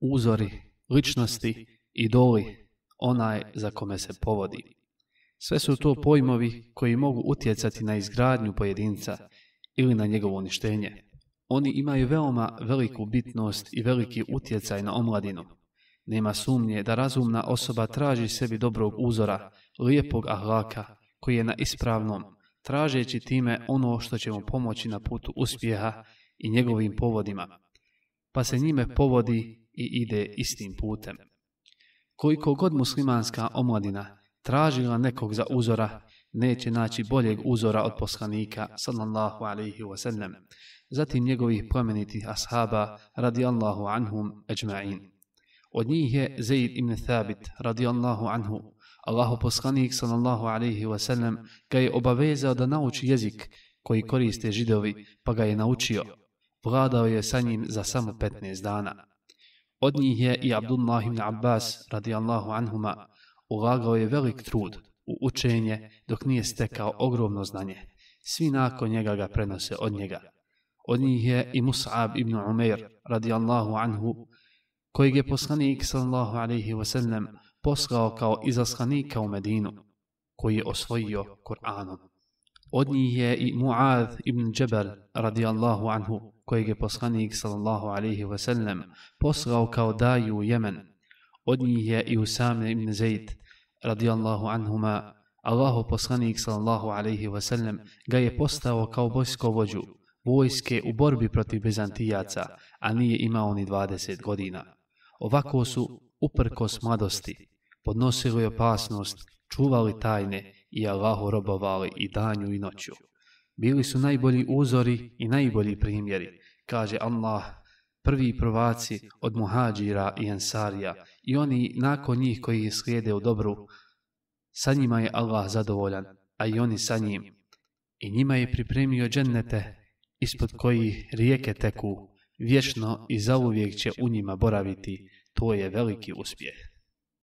uzori, ličnosti, idoli, onaj za kome se povodi. Sve su to pojmovi koji mogu utjecati na izgradnju pojedinca ili na njegovo uništenje. Oni imaju veoma veliku bitnost i veliki utjecaj na omladinu. Nema sumnje da razumna osoba traži sebi dobrog uzora, lijepog ahlaka, koji je na ispravnom, tražeći time ono što će mu pomoći na putu uspjeha i njegovim povodima, pa se njime povodi i ide istim putem. Koliko god muslimanska omladina tražila nekog za uzora, neće naći znači, boljeg uzora od poslanika sallallahu alaihi wasallam, zatim njegovih plemenitih ashaba radijallahu anhum ajma'in. Od njih je Zaid ibn Thabit radijallahu anhu. Allahu poslanik sallallahu alaihi wasallam ga je obavezao da nauči jezik koji koriste židovi, pa ga je naučio. Vladao je sa njim za samo 15 dana. Od njih je i Abdullah ibn Abbas Allahu anhuma ulagao je velik trud u učenje dok nije stekao ogromno znanje. Svi nakon njega ga prenose od njega. Od njih je i Mus'ab ibn Umair Allahu anhu kojeg je poslanik sallallahu alaihi wasallam poslao kao izaslanika u Medinu koji je osvojio Kur'anom. Od njih je i Muad ibn Džebel radijallahu anhu, kojeg je poslanik sallallahu alaihi wasallam poslao kao daju u Jemen. Od njih je i Usame ibn Zaid radijallahu anhuma. Allahu poslanik sallallahu alaihi wasallam ga je postao kao vođu, vojske u borbi protiv Bizantijaca, a nije imao ni 20 godina. Ovako su, uprkos mladosti, podnosili opasnost, čuvali tajne i Allahu robovali i danju i noću. Bili su najbolji uzori i najbolji primjeri, kaže Allah, prvi provaci od muhađira i ensarija i oni nakon njih koji ih slijede u dobru, sa njima je Allah zadovoljan, a i oni sa njim. I njima je pripremio džennete ispod kojih rijeke teku, vječno i zauvijek će u njima boraviti. To je veliki uspjeh.